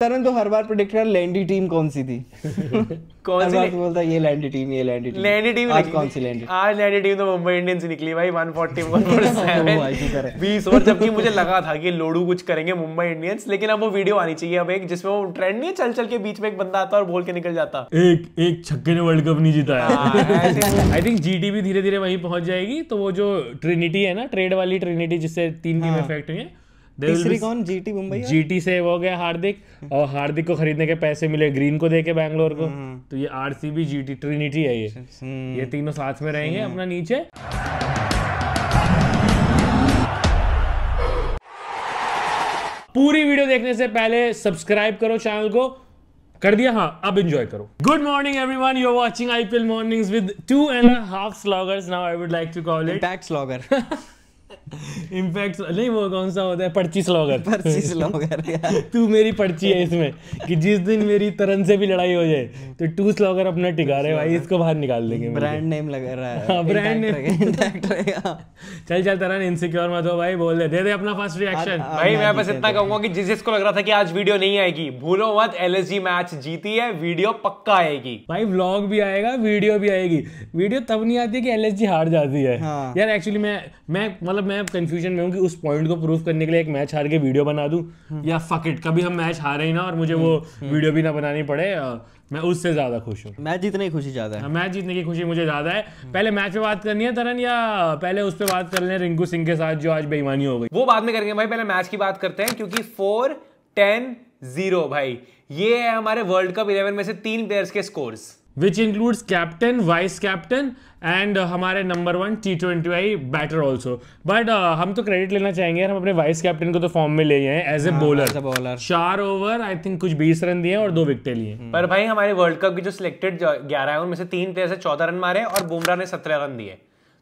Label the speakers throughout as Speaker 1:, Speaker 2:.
Speaker 1: तरन तो हर बार प्रोडिक्ट कर लैंडी टीम कौन सी थी कौन सी बोलता ये लैंडी टीम ये लैंडी टीम लैंडी टीम आज कौन सी लैंडी आज लैंडी टीम तो मुंबई इंडियंस निकली भाई 141 पर 7
Speaker 2: 20 ओवर जबकि मुझे लगा था कि लोडू कुछ करेंगे मुंबई इंडियंस लेकिन अब वो वीडियो आनी चाहिए अब एक
Speaker 3: जिसमें वो ट्रेंड नहीं चल चल के बीच में एक बंदा आता और बोल के निकल जाता एक एक छक्के ने वर्ल्ड कप नहीं जीता आई थिंक जीटी भी धीरे धीरे वहीं पहुंच जाएगी तो वो जो ट्रिनिटी है ना ट्रेड वाली ट्रिनिटी जिससे तीन टीम इफेक्ट हाँ। हुई है
Speaker 1: तीसरी कौन जीटी मुंबई जीटी
Speaker 3: से हो गया हार्दिक और हार्दिक को खरीदने के पैसे मिले ग्रीन को देके बैंगलोर को हम्म। तो ये आरसीबी जीटी ट्रिनिटी है ये अच्छा, हम्म। ये तीनों साथ में रहेंगे हम्म। अपना नीचे पूरी वीडियो देखने से पहले सब्सक्राइब करो चैनल को कर दिया हाँ अब एंजॉय करो good morning everyone you are watching IPL mornings with two and half sloggers now I would like to call it slogger impact नहीं वो कौन सा होता है पर्ची स्लोगर पर्ची स्लोगर तू मेरी पर्ची है इसमें कि जिस दिन मेरी तरन से भी लड़ाई हो जाए तो टू स्लोगर अपना टिका रहे भाई इसको बाहर निकाल देंगे ब्रांड नेम लग रहा है हाँ ब्रांड नेम चल चल तरन इनसिक्योर मत हो भाई बोल दे दे दे अपना फर्स्ट रिएक्शन हाँ, हाँ, भाई मैं बस इतना
Speaker 2: कहूंगा कि जिस जिसको लग रहा था कि आज
Speaker 3: वीडियो नहीं आएगी
Speaker 2: भूलो मत एलएसजी मैच जीती है वीडियो पक्का आएगी
Speaker 3: भाई व्लॉग भी आएगा वीडियो भी आएगी वीडियो तब नहीं आती कि एलएसजी हार जाती है हाँ। यार एक्चुअली मैं मैं मतलब मैं मैं कंफ्यूजन में हूँ कि उस पॉइंट को प्रूव करने के लिए एक मैच हार के वीडियो बना दूँ हम्म। या फकिट कभी हम मैच हारे ही ना और मुझे वो वीडियो हम्म, हम्म। भी ना बनानी पड़े मैं उससे ज्यादा खुश हूँ मैच जीतने की खुशी ज्यादा है हाँ, मैच जीतने की खुशी मुझे ज्यादा है पहले मैच पे बात करनी है तरन या पहले उस पर बात कर लें रिंकू सिंह के साथ जो आज बेईमानी हो गई वो बाद में करेंगे भाई पहले मैच की बात करते हैं क्योंकि फोर टेन जीरो भाई ये है हमारे वर्ल्ड कप इलेवन में से तीन प्लेयर्स के scores which includes captain vice captain and हमारे number one T twenty I batter also but हम तो क्रेडिट लेना चाहेंगे हम अपने वाइस कैप्टन को तो फॉर्म में ले हैं एज ए बॉलर बॉलर चार ओवर आई थिंक कुछ बीस रन दिए और दो विकटे लिए पर
Speaker 2: भाई हमारे वर्ल्ड कप की जो सिलेक्टेड ग्यारह है उनमें से तीन प्लेयर से चौदह रन मारे और बुमराह ने सत्रह रन दिए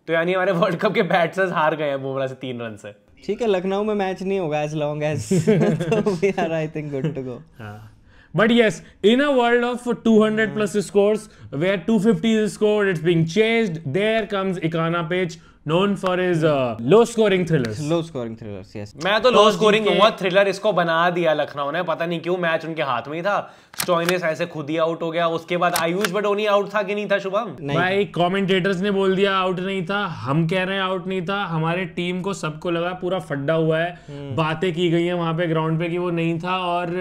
Speaker 2: तो यानी हमारे वर्ल्ड कप के बैट्सर्स हार गए हैं बुमराह से तीन रन
Speaker 3: से
Speaker 1: ठीक है लखनऊ में मैच नहीं होगा as long as I think good to go
Speaker 3: हाँ But yes, in a world of 200 plus scores, where 250 is scored, it's being chased, there comes Ikana Page known for his uh, low scoring thrillers
Speaker 1: low scoring thrillers yes मैं तो low scoring हुआ
Speaker 2: thriller इसको बना दिया लखनऊ ने पता नहीं क्यों मैच उनके हाथ में ही था स्टोइनिस ऐसे खुद ही आउट हो गया उसके बाद आयुष बडोनी आउट था कि नहीं था शुभम भाई
Speaker 3: कमेंटेटर्स ने बोल दिया आउट नहीं था हम कह रहे हैं आउट नहीं था हमारे टीम को सबको लगा पूरा फड्डा हुआ है हम्म। बातें की गई है वहां पे ग्राउंड पे कि वो नहीं था और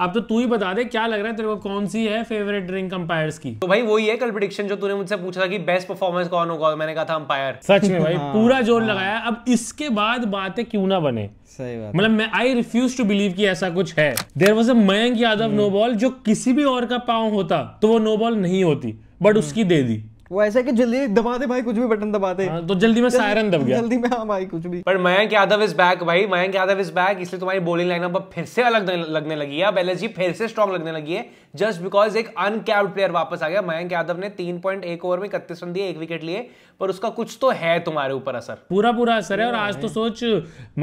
Speaker 3: अब तो तू ही बता दे क्या लग रहा है तेरे को कौन सी है फेवरेट ड्रिंक अंपायर्स की तो भाई वही है कल प्रिडिक्शन जो तूने मुझसे पूछा था
Speaker 2: कि बेस्ट परफॉर्मेंस कौन होगा मैंने कहा था अंपायर सच में भाई हाँ, पूरा
Speaker 3: जोर हाँ, लगाया अब इसके बाद बातें क्यों ना बने सही बात मतलब मैं आई रिफ्यूज टू बिलीव कि ऐसा कुछ है there was a Mayank Yadav no hmm. Ball जो किसी भी और का पाव होता तो वो नो बॉल नहीं होती बट हम्म। उसकी दे दी
Speaker 1: वो ऐसा कि जल्दी दबाते भाई कुछ भी बटन दबाते हाँ, तो जल्दी में सायरन दब गया जल्दी में हाँ भाई कुछ भी
Speaker 3: पर मयंक
Speaker 2: यादव इज बैक भाई मयंक यादव इज बैक इसलिए तुम्हारी बोलिंग लाइनअप अब फिर से अलग लगने लगी है अब एलएसजी फिर से स्ट्रॉन्ग लगने लगी है जस्ट बिकॉज एक अनकैप्ड प्लेयर वापस आ गया मयंक यादव ने तीन पॉइंट एक ओवर में इकतीस रन दिए एक विकेट लिए पर उसका कुछ तो है तुम्हारे ऊपर असर
Speaker 3: पूरा पूरा असर है और आज तो हाँ। सोच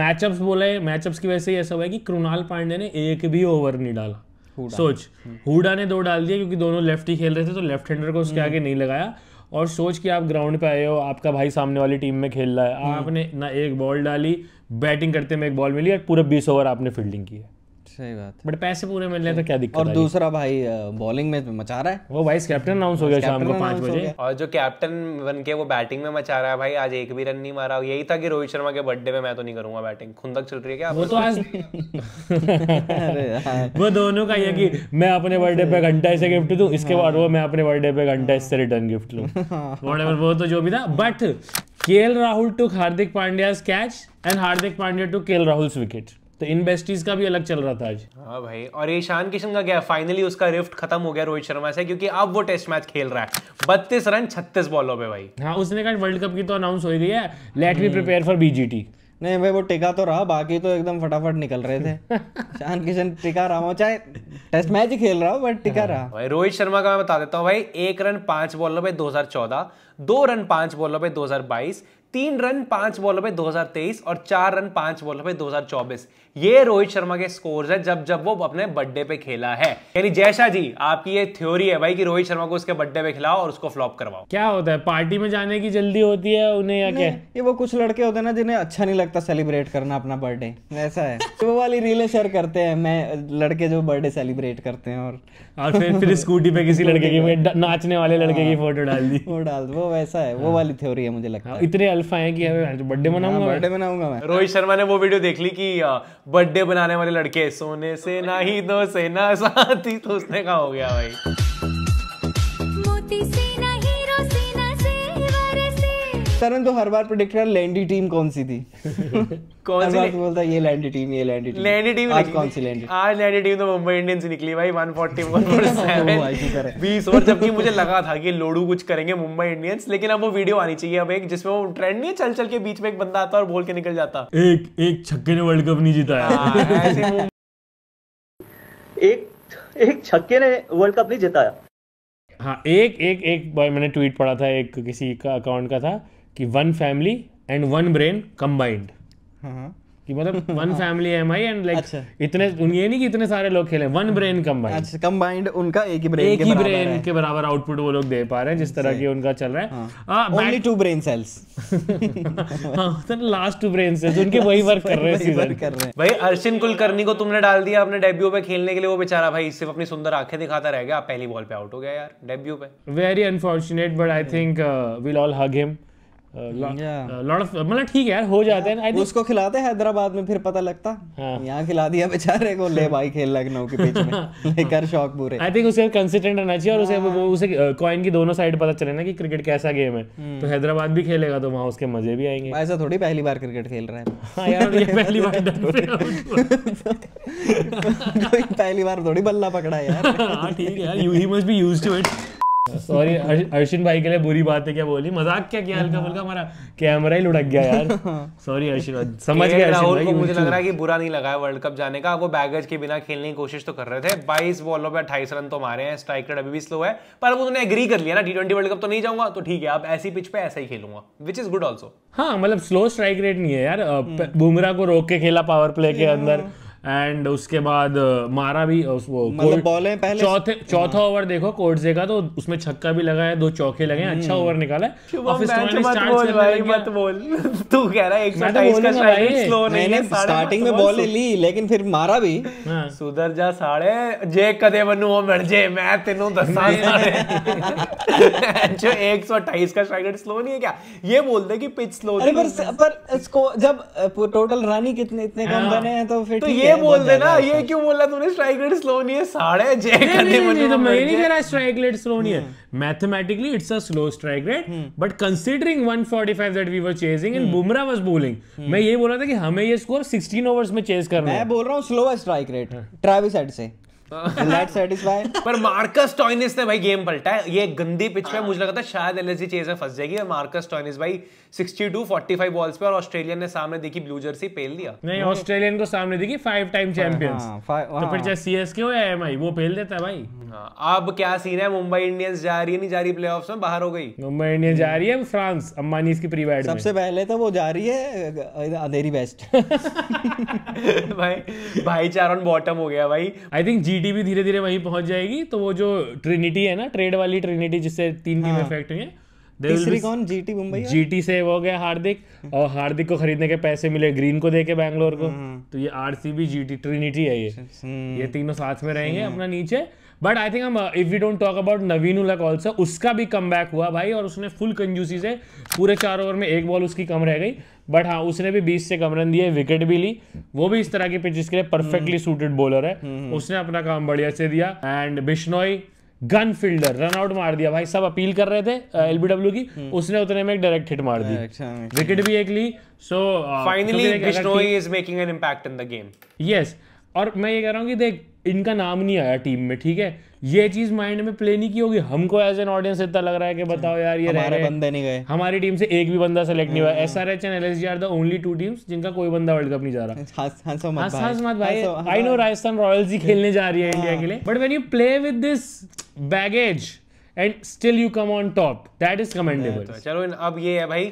Speaker 3: मैचअप्स बोले मैचअप्स की वजह से ऐसा हुआ कि कृणाल पांडे ने एक भी ओवर नहीं डाला सोच हुडा हम्म। ने दो डाल दिया क्योंकि दोनों लेफ्ट ही खेल रहे थे तो लेफ्ट हैंडर को उसके हम्म। आगे नहीं लगाया और सोच के आप ग्राउंड पे आए हो आपका भाई सामने वाली टीम में खेल रहा है हम्म। आपने ना एक बॉल डाली बैटिंग करते में एक बॉल मिली और पूरा बीस ओवर आपने फील्डिंग की है
Speaker 1: सही बात बट पैसे पूरे मिलने तो क्या दिक्कत और दूसरा भाई बॉलिंग में मचा रहा है वो वाइस कैप्टन अनाउंस हो गया शाम को पांच बजे और
Speaker 2: जो कैप्टन बन के वो बैटिंग में मचा रहा है भाई आज एक भी रन नहीं मारा यही था कि रोहित शर्मा के बर्थडे में मैं तो नहीं करूंगा बैटिंग खुंदक चल रही है क्या वो तो आज
Speaker 3: वो दोनों का ये कि मैं अपने बर्थडे पे घंटा से गिफ्ट दू इसके हाँ। बाद वो मैं अपने बर्थडे पे घंटा से रिटर्न गिफ्ट लू वो तो जो भी था but KL Rahul took Hardik Pandya catch and Hardik Pandya took KL Rahul wicket तो इन बेस्टीज का भी अलग चल रहा था आज
Speaker 2: हाँ भाई और ईशान किशन का क्या फाइनली उसका रिफ्ट खत्म हो गया रोहित शर्मा से क्योंकि अब वो टेस्ट मैच खेल रहा है बत्तीस रन
Speaker 3: छत्तीस बॉलों पे भाई हाँ उसने कहा वर्ल्ड कप की तो अनाउंस हो गई है let be prepare for BGT
Speaker 1: नहीं भाई वो टिका तो रहा बाकी तो एकदम फटाफट निकल रहे थे शान किशन टिका रहा चाहे टेस्ट मैच ही खेल रहा हूँ बट टिका हाँ। रहा
Speaker 2: भाई रोहित शर्मा का मैं बता देता हूँ भाई एक रन पांच बॉलों पे 2014 दो रन पांच बॉलों पे 2022 तीन रन पांच बॉलों पे 2023 और चार रन पांच बॉलों पे 2024 ये रोहित शर्मा के स्कोर्स है जब जब वो अपने बर्थडे पे खेला है यानी जैसा जी आपकी ये थ्योरी है भाई कि रोहित शर्मा को उसके बर्थडे पे खिलाओ और उसको फ्लॉप करवाओ
Speaker 1: क्या होता है पार्टी में जाने की जल्दी होती है उन्हें या क्या ये वो कुछ लड़के होते हैं ना जिन्हें अच्छा नहीं लगता सेलिब्रेट करना अपना बर्थडे ऐसा है तो वो वाली रीलें शेयर करते हैं मैं लड़के जो बर्थडे सेलिब्रेट करते हैं और और फिर फिर स्कूटी पे किसी लड़के की नाचने वाले लड़के की फोटो हाँ, डाल दी वो डाल वो वैसा है वो हाँ। वाली थ्योरी है मुझे लगता है हाँ, इतने अल्फा है कि बर्थडे मनाऊंगा बर्थडे मनाऊंगा मैं रोहित
Speaker 2: शर्मा ने वो वीडियो देख ली कि बर्थडे बनाने वाले लड़के सोने से ना ही दो सेना ही तो उसने कहा हो गया भाई
Speaker 1: सरन तो हर बार प्रिडिक्ट कर लैंडी टीम कौन सी थी कौन सी बोलता ये लैंडी टीम ये लैंडी टीम लैंडी टीम आज कौन सी लैंडी
Speaker 2: आज लैंडी टीम तो मुंबई इंडियंस से निकली भाई 140 बीस ओवर जबकि मुझे लगा था कि लोडू कुछ करेंगे मुंबई इंडियंस लेकिन अब वो वीडियो आनी चाहिए अब एक जिसमें वो ट्रेंड नहीं चल चल के बीच में एक बंदा आता और बोल के निकल जाता
Speaker 3: एक एक छक्के ने वर्ल्ड कप नहीं जिताया हाँ, एक एक छक्के ने वर्ल्ड कप नहीं जिताया हाँ एक एक एक मैंने ट्वीट पढ़ा था एक किसी का अकाउंट का था कि one family and one brain combined कि मतलब one family M I and like इतने ये नहीं कि इतने सारे लोग खेले वन ब्रेन कंबाइंड कंबाइंड उनका एक ही ब्रेन एक ही ब्रेन के बराबर आउटपुट वो लोग दे पा रहे हैं जिस तरह की उनका चल
Speaker 1: रहा है ओनली टू ब्रेन सेल्स
Speaker 3: हां लास्ट टू ब्रेन सेल्स उनके
Speaker 1: वही वर्क कर रहे हैं सीजन
Speaker 2: कर रहे हैं भाई अर्शिन कुलकर्णी को तुमने डाल दिया अपने डेब्यू पे खेलने के लिए वो बेचारा भाई सिर्फ अपनी सुंदर आंखें दिखाता रह गया पहली बॉल पे आउट हो गया यार डेब्यू पे
Speaker 3: very unfortunate but I think we'll all hug him मतलब ठीक है हो जाते हैं उसको
Speaker 1: खिलाते हैदराबाद में फिर पता लगता
Speaker 3: हाँ. यहाँ खिला दिया बेचारे को ले भाई खेल लखनऊ के हाँ।
Speaker 1: लेकर शौक पूरे
Speaker 3: आई थिंक उसे कंसिस्टेंट रहना चाहिए और उसे वो हाँ। उसे कॉइन की दोनों साइड पता चले ना कि क्रिकेट
Speaker 1: कैसा गेम है हम्म। तो हैदराबाद भी खेलेगा तो वहाँ उसके मजे भी आएंगे ऐसा थोड़ी पहली बार क्रिकेट खेल रहा है हाँ पहली बार पहली बार थोड़ी बल्ला पकड़ा यार ठीक है you he
Speaker 3: must be to it sorry Arshin भाई के लिए बुरी बात है क्या बोली मजाक क्या किया हल्का फुल्का हमारा कैमरा ही लुढ़क गया यार सॉरी अर्शिन समझ गया राहुल को मुझे लग रहा है
Speaker 2: कि बुरा नहीं लगा है वर्ल्ड कप जाने का वो बैगेज के बिना खेलने की कोशिश तो कर रहे थे 22 बॉलों पे 28 रन तो मारे हैं स्ट्राइक रेट अभी भी स्लो है पर अब उन्होंने एग्री कर लिया ना टी वर्ल्ड कप तो नहीं जाऊंगा तो ठीक है अब ऐसी पिच पे ऐसा ही खेलूंगा विच इज गुड ऑल्सो
Speaker 3: हाँ मतलब स्लो स्ट्राइक रेट नहीं है यार बुमराह को रोक के खेला पावर प्ले के अंदर एंड उसके बाद मारा भी उस वो मतलब पहले चौथे चौथा ओवर हाँ। देखो कोर्टजे का तो उसमें छक्का भी लगा है दो चौके लगे हैं अच्छा ओवर हम्म। निकाला है ऑफिस मत
Speaker 2: बोल बोल
Speaker 3: तू कह रहा है स्लो
Speaker 2: तो नहीं स्टार्टिंग में बॉल ली
Speaker 1: लेकिन फिर मारा भी हाँ।
Speaker 2: सुधर जा साढ़े जे कदे बनू ओ मर जे मैं तेनू दसा जो 128 का स्ट्राइक रेट स्लो नहीं है क्या ये बोल दे कि पिच स्लो पर इसको जब
Speaker 1: टोटल रन ही कितने इतने कम हाँ। बने हैं तो फिर तो ये बोल देना ये क्यों बोला तूने स्ट्राइक रेट स्लो नहीं है साढ़े जे करने में तो मैं नहीं कह रहा
Speaker 3: स्ट्राइक रेट स्लो नहीं है mathematically it's a slow strike rate but considering 145 that we were chasing and Bumrah was bowling मैं ये बोल रहा था कि
Speaker 1: हमें ये स्कोर 16 ओवर्स में चेज करना है मैं बोल रहा हूं slowest strike rate Travis Head से पर
Speaker 2: मार्कस टॉइनिस ने भाई गेम पलटा है ये गंदी पिच पे हाँ। मुझे लगा था शायद एलएसजी चेज में फंस जाएगी और मार्कस टॉइनिस भाई 62 45 बॉल्स पे और ऑस्ट्रेलियन ने सामने देखी ब्लू जर्सी पेल दिया नहीं ऑस्ट्रेलियन
Speaker 3: को सामने देखी फाइव टाइम
Speaker 2: चैंपियंस
Speaker 1: तो फिर हाँ। चाहे
Speaker 3: सीएसके हो या एमआई
Speaker 2: वो पेल देता है भाई हाँ, अब क्या सीन है मुंबई इंडियंस जा रही है नहीं जा रही प्लेऑफ्स में बाहर हो गई
Speaker 1: मुंबई इंडियंस जा रही है फ्रांस अम्बानी इसकी प्रीवाइड सबसे पहले तो वो जा रही है अंधेरी बेस्ट
Speaker 3: भाई भाई चार ऑन बॉटम हो गया भाई आई थिंक जी सिटी भी धीरे धीरे वहीं पहुंच जाएगी तो वो जो ट्रिनिटी है ना ट्रेड वाली ट्रिनिटी जिससे तीन टीमें इफेक्ट हाँ। हुई है तीसरी कौन
Speaker 1: जीटी मुंबई जीटी
Speaker 3: से वो गया हार्दिक और हार्दिक को खरीदने के पैसे मिले ग्रीन को देके बैंगलोर को हम्म। तो ये आरसीबी जीटी ट्रिनिटी है ये अच्छा, अच्छा, हम्म। ये तीनों साथ में रहेंगे अपना नीचे बट आई थिंक हम if we don't talk about Naveen ul Haq also उसका भी कम हुआ भाई और उसने फुल कंजूसी से पूरे चार ओवर में एक बॉल उसकी कम रह गई बट हाँ उसने भी बीस से कम रन दिए विकेट भी ली वो भी इस तरह की पिचेस के लिए परफेक्टली सुटेड बॉलर है हम्म, हम्म। उसने अपना काम बढ़िया से दिया and Bishnoi gun fielder run out मार दिया भाई सब अपील कर रहे थे एलबीडब्ल्यू की हम्म। उसने उतने में एक डायरेक्ट हिट मार दी विकेट अच्छा, अच्छा। भी एक ली so finally Bishnoi
Speaker 2: is making an impact in the game
Speaker 3: yes और मैं ये कह रहा हूँ कि देख इनका नाम नहीं आया टीम में ठीक है ये चीज माइंड में प्ले नहीं की होगी हमको एज एन ऑडियंस इतना लग रहा है कि अच्छा, बताओ यार ये हमारे बंदे नहीं गए हमारी टीम से एक भी बंदा सेलेक्ट नहीं हुआ S R H and L S G are the only two teams जिनका कोई बंदा वर्ल्ड कप नहीं जा रहा आई नो राजस्थान रॉयल्स ही खेलने जा रही है इंडिया हाँ। के लिए but when you play with this baggage and still you come on top that is
Speaker 2: commendable चलो अब ये है भाई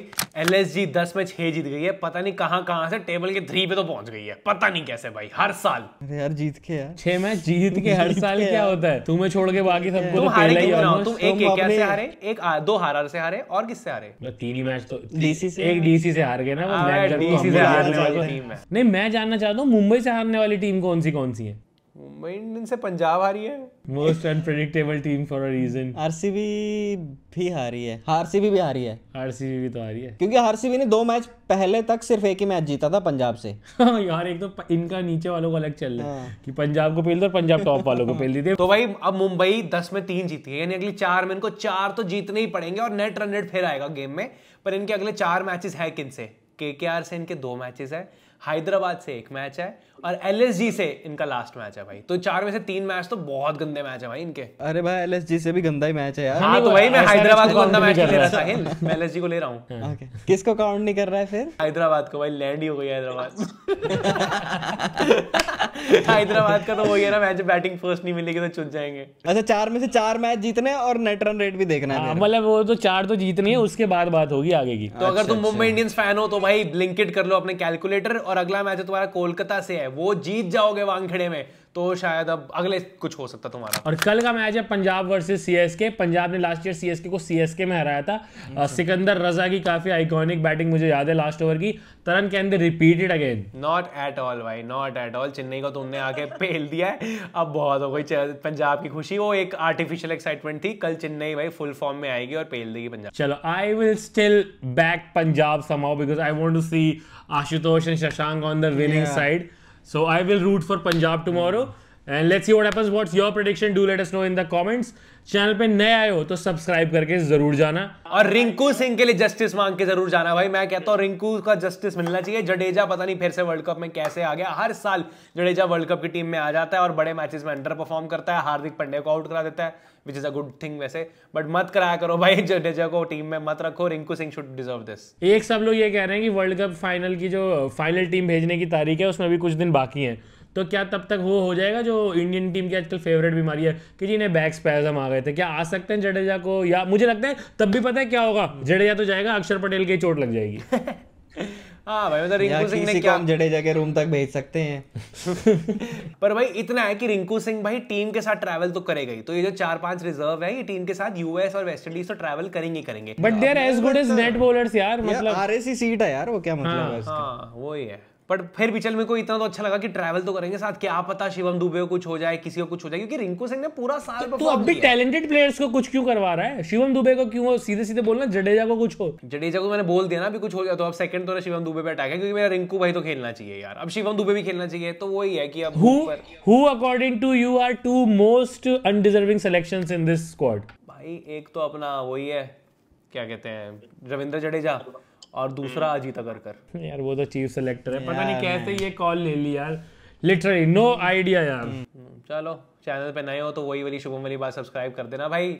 Speaker 2: एल एस जी दस में छह जीत गई है पता नहीं कहाँ कहाँ से टेबल के थ्री पे तो पहुंच गई है पता नहीं कैसे भाई हर साल
Speaker 1: अरे यार जीत के यार छह मैच जीत के हर
Speaker 3: साल क्या होता है तुम्हें छोड़ के बाकी सबको तो हारे ही तुम एक एक से हारे
Speaker 2: एक दो हार से हारे
Speaker 3: और किससे हारे तीन ही मैच तो डीसी से एक डीसी से हार गए ना डीसी हाँ, से हारने वाली टीम है नहीं मैं जानना चाहता हूँ मुंबई से हारने वाली टीम कौन सी कौन सी है मुंबई इंडियंस से पंजाब
Speaker 2: हारी है
Speaker 1: most unpredictable team for a reason RCB भी हारी है आरसीबी भी हारी है आरसीबी भी तो हारी है क्योंकि आरसीबी ने दो मैच पहले तक सिर्फ एक ही मैच जीता था पंजाब से
Speaker 3: हाँ यार एक तो इनका नीचे वालों को अलग चल रहा है हाँ। कि पंजाब को पेल दो पंजाब टॉप वालों को पेल
Speaker 2: दी तो भाई अब मुंबई 10 में 3 जीती है यानी अगली 4 में इनको 4 तो जीतने ही पड़ेंगे और नेट रन रेट फिर आएगा गेम में पर इनके अगले 4 मैचेस है किनसे केकेआर से इनके 2 मैचेस है हैदराबाद से एक मैच है और एल से इनका लास्ट मैच है भाई तो चार में से तीन मैच तो बहुत गंदे मैच है भाई इनके
Speaker 1: अरे भाई एल से भी गंदा ही मैच है यार हाँ तो भाई मैं हैदराबाद को गंदा मैच ले रहा साहिल
Speaker 2: मैं एल को ले रहा हूँ हाँ।
Speaker 1: किसको काउंट नहीं कर रहा है फिर
Speaker 2: हैदराबाद को भाई लैंड ही हो गई हैदराबाद हैदराबाद का तो वही है ना मैच बैटिंग फर्स्ट नहीं मिलेगी तो चुन जाएंगे
Speaker 1: अच्छा चार में से चार मैच जीतने और नेट रन रेट भी देखना है हाँ, मतलब वो तो चार तो जीतनी है उसके बाद बात होगी आगे की तो अगर तुम अच्छा, मुंबई
Speaker 2: अच्छा। इंडियंस फैन हो तो भाई ब्लिंकेट कर लो अपने कैलकुलेटर और और अगला मैच है तो तुम्हारा कोलकाता से है वो जीत जाओगे वानखेड़े में तो शायद अब अगले कुछ हो सकता तुम्हारा
Speaker 3: और कल का मैच है पंजाब वर्सेस सीएसके पंजाब ने लास्ट ईयर सीएसके को सीएसके में हराया था हम्म, सिकंदर रजा की काफी आइकॉनिक बैटिंग मुझे याद है लास्ट ओवर की तरन के अंदर repeated again
Speaker 2: not at all भाई नॉट एट ऑल चेन्नई को तुमने तो आके पेल दिया है अब बहुत हो गई पंजाब की खुशी वो एक आर्टिफिशियल एक्साइटमेंट थी कल चेन्नई भाई फुल फॉर्म में आएगी और पेल देगी पंजाब
Speaker 1: चलो
Speaker 3: I will still back Punjab समाउ because I want to see Ashutosh and Shashank on the winning side So I will root for Punjab tomorrow. And let's see what happens what's your prediction do let us know in the comments channel पे नए आए हो तो subscribe करके जरूर जाना और
Speaker 2: रिंकू सिंह के लिए जस्टिस मांग के जरूर जाना भाई मैं कहता हूँ रिंकू का जस्टिस मिलना चाहिए जडेजा पता नहीं फिर से वर्ल्ड कप में कैसे आ गया हर साल जडेजा वर्ल्ड कप की टीम में आ जाता है और बड़े मैचेस में अंडर परफॉर्म करता है हार्दिक पंडे को आउट करा देता है which is a good thing वैसे बट मत कराया करो भाई जडेजा को टीम में मत रखो Rinku Singh should deserve this
Speaker 3: एक सब लोग ये कह रहे हैं कि वर्ल्ड कप फाइनल की जो फाइनल टीम भेजने की तारीख है उसमें भी कुछ दिन बाकी है तो क्या तब तक वो हो जाएगा जो इंडियन टीम की आजकल फेवरेट बीमारी है कि जी इन्हें बैक स्पैजम आ गए थे क्या आ सकते हैं जडेजा को या मुझे लगता है तब भी पता है क्या
Speaker 1: होगा जडेजा तो जाएगा अक्षर पटेल की चोट लग जाएगी
Speaker 2: हाँ भाई मतलब रिंकू सिंह ने क्या
Speaker 1: जडेजा के रूम तक भेज सकते हैं
Speaker 2: पर भाई इतना है कि रिंकू सिंह भाई टीम के साथ ट्रैवल तो करेगा ही तो ये जो चार पांच रिजर्व है ये टीम के साथ यूएस और वेस्ट इंडीज तो ट्रैवल करेंगे करेंगे but there as good as net
Speaker 1: bowler यार मतलब आरएसी सीट है यार वो क्या मतलब हाँ,
Speaker 2: हाँ वो ही है बट फिर भी चल मेरे को इतना तो अच्छा लगा कि ट्रैवल तो करेंगे साथ क्या पता शिवम दुबे को कुछ हो जाए किसी को कुछ हो जाए क्योंकि रिंकू सिंह ने पूरा साल
Speaker 3: तो, तो अब भी टैलेंटेड प्लेयर्स को कुछ क्यों करवा रहा है शिवम दुबे को क्यों सीधे सीधे बोलना जडेजा को कुछ हो
Speaker 2: जडेजा को मैंने बोल दिया ना भी कुछ हो गया तो अब सेकंड तो ना शिवम दुबे पे अटैक है क्योंकि मेरा रिंकू भाई तो खेलना चाहिए यार अब शिवम दुबे भी खेलना चाहिए तो वही है कि अब
Speaker 3: who according to you are two most undeserving selection in this squad
Speaker 2: भाई एक तो अपना वही है क्या कहते हैं रविंद्र जडेजा और दूसरा हम्म। अजीत अगरकर
Speaker 3: यार वो तो चीफ सेलेक्टर है पता नहीं कैसे ये कॉल ले ली यार लिटरली नो आइडिया यार
Speaker 2: हम्म। चलो चैनल पे नए हो तो वही वाली शुभम वाली बात सब्सक्राइब कर देना भाई